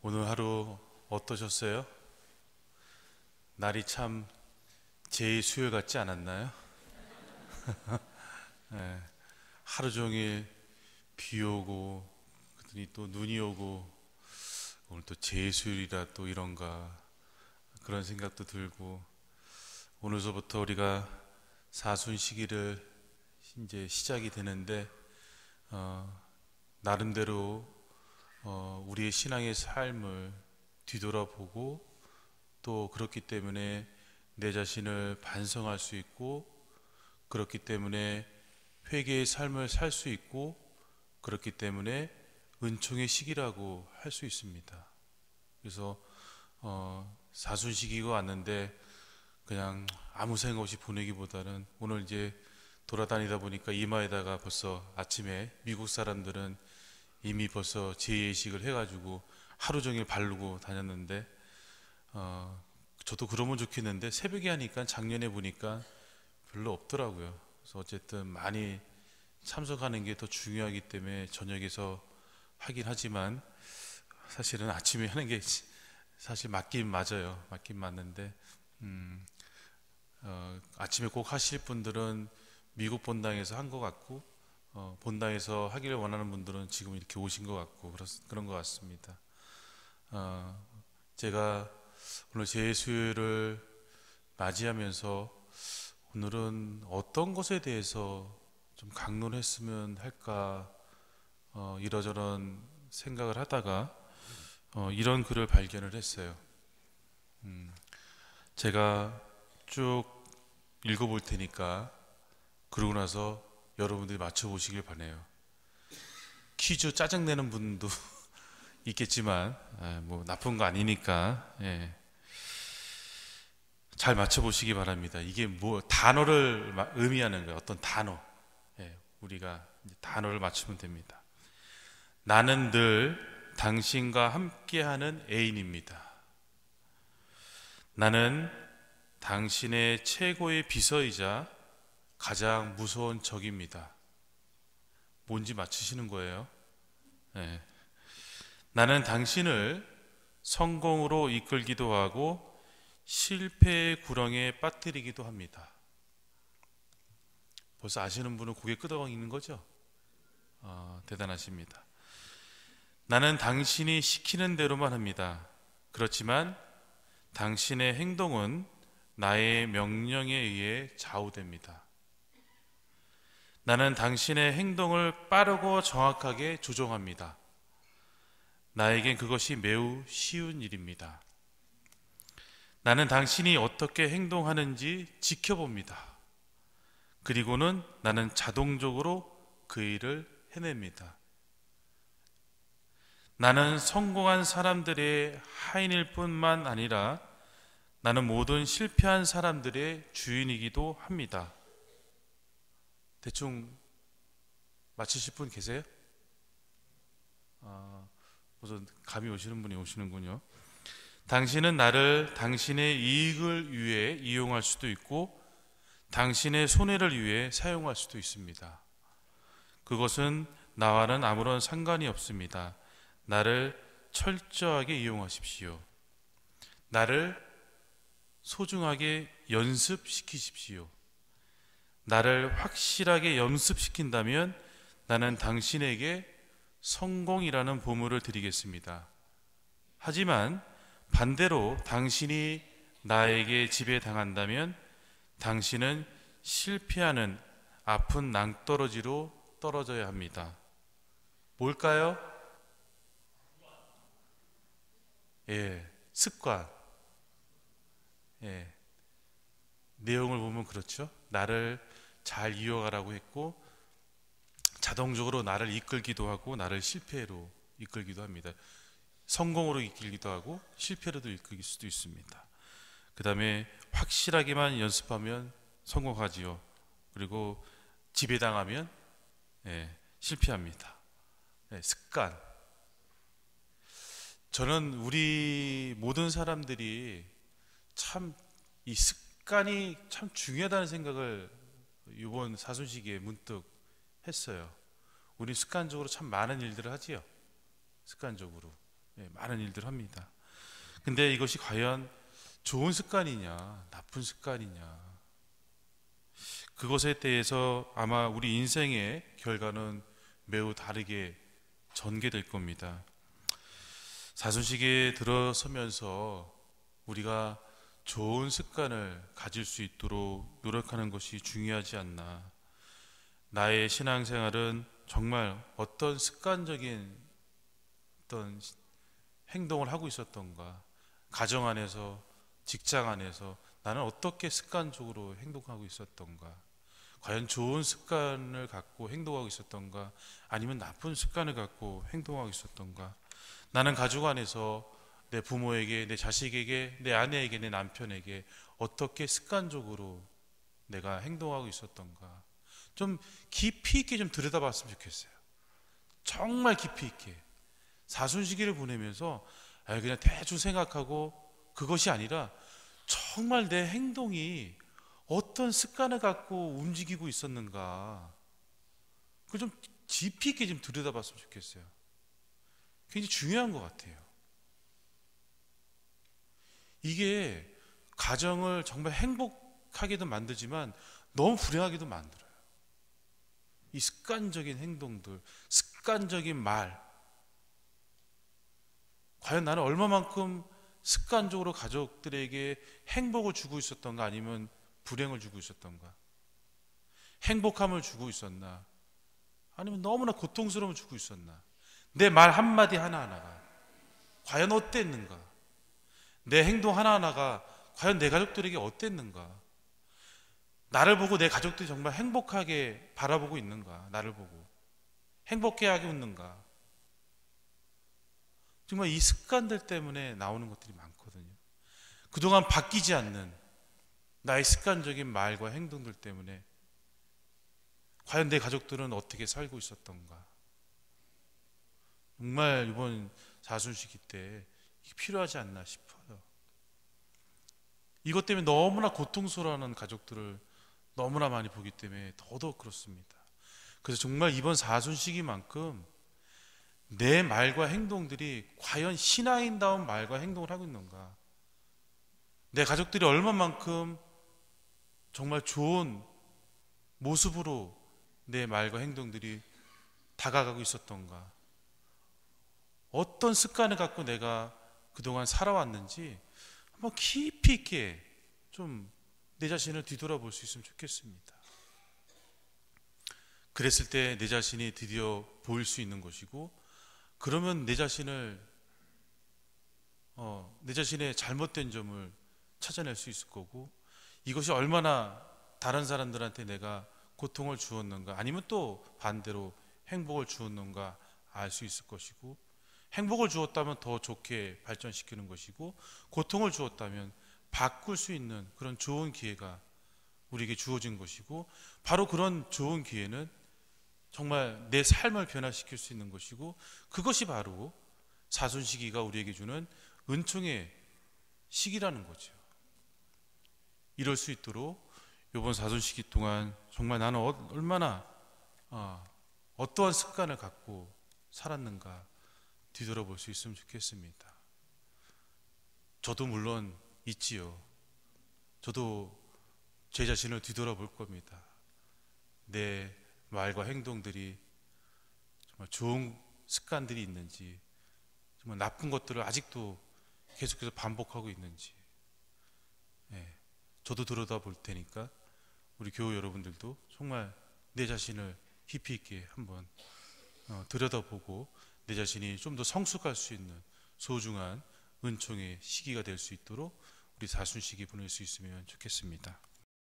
오늘 하루 어떠셨어요? 날이 참 제일 수요일 같지 않았나요? 네, 하루 종일 비 오고 그랬더니 또 눈이 오고 오늘 또 제일 수요일이라 또 이런가 그런 생각도 들고 오늘서부터 우리가 사순 시기를 이제 시작이 되는데 어, 나름대로 어, 우리의 신앙의 삶을 뒤돌아보고 또 그렇기 때문에 내 자신을 반성할 수 있고 그렇기 때문에 회개의 삶을 살 수 있고 그렇기 때문에 은총의 시기라고 할 수 있습니다. 그래서 어, 사순 시기가 왔는데 그냥 아무 생각 없이 보내기보다는 오늘 이제 돌아다니다 보니까 이마에다가 벌써 아침에 미국 사람들은 이미 벌써 재예식을 해가지고 하루 종일 바르고 다녔는데 어, 저도 그러면 좋겠는데 새벽에 하니까 작년에 보니까 별로 없더라고요. 그래서 어쨌든 많이 참석하는 게 더 중요하기 때문에 저녁에서 하긴 하지만 사실은 아침에 하는 게 사실 맞긴 맞아요. 맞긴 맞는데 음, 어, 아침에 꼭 하실 분들은 미국 본당에서 한 것 같고 어, 본당에서 하기를 원하는 분들은 지금 이렇게 오신 것 같고 그렇, 그런 것 같습니다. 어, 제가 오늘 제수요 맞이하면서 오늘은 어떤 것에 대해서 좀 강론했으면 할까 어, 이러저런 생각을 하다가 어, 이런 글을 발견을 했어요. 음, 제가 쭉 읽어볼 테니까 그러고 나서 여러분들이 맞춰보시길 바래요 퀴즈 짜증내는 분도 있겠지만 예, 뭐 나쁜 거 아니니까 예. 잘 맞춰보시기 바랍니다. 이게 뭐 단어를 의미하는 거예요. 어떤 단어. 예. 우리가 단어를 맞추면 됩니다. 나는 늘 당신과 함께하는 애인입니다. 나는 당신의 최고의 비서이자 가장 무서운 적입니다. 뭔지 맞히시는 거예요? 네. 나는 당신을 성공으로 이끌기도 하고 실패의 구렁에 빠뜨리기도 합니다. 벌써 아시는 분은 고개 끄덕이는 거죠? 어, 대단하십니다. 나는 당신이 시키는 대로만 합니다. 그렇지만 당신의 행동은 나의 명령에 의해 좌우됩니다. 나는 당신의 행동을 빠르고 정확하게 조정합니다. 나에겐 그것이 매우 쉬운 일입니다. 나는 당신이 어떻게 행동하는지 지켜봅니다. 그리고는 나는 자동적으로 그 일을 해냅니다. 나는 성공한 사람들의 하인일 뿐만 아니라 나는 모든 실패한 사람들의 주인이기도 합니다. 대충 맞히실 분 계세요? 아, 우선 감이 오시는 분이 오시는군요. 당신은 나를 당신의 이익을 위해 이용할 수도 있고 당신의 손해를 위해 사용할 수도 있습니다. 그것은 나와는 아무런 상관이 없습니다. 나를 철저하게 이용하십시오. 나를 소중하게 연습시키십시오. 나를 확실하게 연습시킨다면 나는 당신에게 성공이라는 보물을 드리겠습니다. 하지만 반대로 당신이 나에게 지배당한다면 당신은 실패하는 아픈 낭떠러지로 떨어져야 합니다. 뭘까요? 예, 습관. 예. 내용을 보면 그렇죠. 나를 잘 이어가라고 했고 자동적으로 나를 이끌기도 하고 나를 실패로 이끌기도 합니다. 성공으로 이끌기도 하고 실패로도 이끌 수도 있습니다. 그 다음에 확실하게만 연습하면 성공하지요. 그리고 지배당하면 예, 실패합니다. 예, 습관. 저는 우리 모든 사람들이 참 이 습관이 참 중요하다는 생각을 이번 사순시기에 문득 했어요. 우리 습관적으로 참 많은 일들을 하지요. 습관적으로 네, 많은 일들을 합니다. 근데 이것이 과연 좋은 습관이냐, 나쁜 습관이냐. 그것에 대해서 아마 우리 인생의 결과는 매우 다르게 전개될 겁니다. 사순식에 들어서면서 우리가 좋은 습관을 가질 수 있도록 노력하는 것이 중요하지 않나. 나의 신앙생활은 정말 어떤 습관적인 어떤 행동을 하고 있었던가. 가정 안에서, 직장 안에서 나는 어떻게 습관적으로 행동하고 있었던가. 과연 좋은 습관을 갖고 행동하고 있었던가 아니면 나쁜 습관을 갖고 행동하고 있었던가 나는 가족 안에서 내 부모에게, 내 자식에게, 내 아내에게, 내 남편에게 어떻게 습관적으로 내가 행동하고 있었던가. 좀 깊이 있게 좀 들여다봤으면 좋겠어요. 정말 깊이 있게. 사순시기를 보내면서 아, 그냥 대충 생각하고 그것이 아니라 정말 내 행동이 어떤 습관을 갖고 움직이고 있었는가. 그좀 깊이 있게 좀 들여다봤으면 좋겠어요. 굉장히 중요한 것 같아요. 이게 가정을 정말 행복하게도 만들지만 너무 불행하게도 만들어요. 이 습관적인 행동들, 습관적인 말. 과연 나는 얼마만큼 습관적으로 가족들에게 행복을 주고 있었던가 아니면 불행을 주고 있었던가? 행복함을 주고 있었나? 아니면 너무나 고통스러움을 주고 있었나? 내 말 한마디 하나하나가 과연 어땠는가? 내 행동 하나하나가 과연 내 가족들에게 어땠는가? 나를 보고 내 가족들이 정말 행복하게 바라보고 있는가? 나를 보고 행복해하게 웃는가? 정말 이 습관들 때문에 나오는 것들이 많거든요. 그동안 바뀌지 않는 나의 습관적인 말과 행동들 때문에 과연 내 가족들은 어떻게 살고 있었던가? 정말 이번 자순시기 때 필요하지 않나 싶어요. 이것 때문에 너무나 고통스러워하는 가족들을 너무나 많이 보기 때문에 더더욱 그렇습니다. 그래서 정말 이번 사순 시기만큼 내 말과 행동들이 과연 신앙인다운 말과 행동을 하고 있는가? 내 가족들이 얼마만큼 정말 좋은 모습으로 내 말과 행동들이 다가가고 있었던가? 어떤 습관을 갖고 내가 그동안 살아왔는지 한번 깊이 있게 좀 내 자신을 뒤돌아볼 수 있으면 좋겠습니다. 그랬을 때 내 자신이 드디어 보일 수 있는 것이고 그러면 내 자신을 어, 내 자신의 잘못된 점을 찾아낼 수 있을 거고 이것이 얼마나 다른 사람들한테 내가 고통을 주었는가 아니면 또 반대로 행복을 주었는가 알 수 있을 것이고 행복을 주었다면 더 좋게 발전시키는 것이고 고통을 주었다면 바꿀 수 있는 그런 좋은 기회가 우리에게 주어진 것이고 바로 그런 좋은 기회는 정말 내 삶을 변화시킬 수 있는 것이고 그것이 바로 사순시기가 우리에게 주는 은총의 시기라는 거죠. 이럴 수 있도록 이번 사순시기 동안 정말 나는 얼마나 어, 어떠한 습관을 갖고 살았는가 뒤돌아볼 수 있으면 좋겠습니다. 저도 물론 있지요. 저도 제 자신을 뒤돌아볼 겁니다. 내 말과 행동들이 정말 좋은 습관들이 있는지, 정말 나쁜 것들을 아직도 계속해서 반복하고 있는지, 예, 저도 들여다볼 테니까 우리 교우 여러분들도 정말 내 자신을 깊이 있게 한번 어, 들여다보고 내 자신이 좀 더 성숙할 수 있는 소중한 은총의 시기가 될 수 있도록 우리 사순 시기 보낼 수 있으면 좋겠습니다.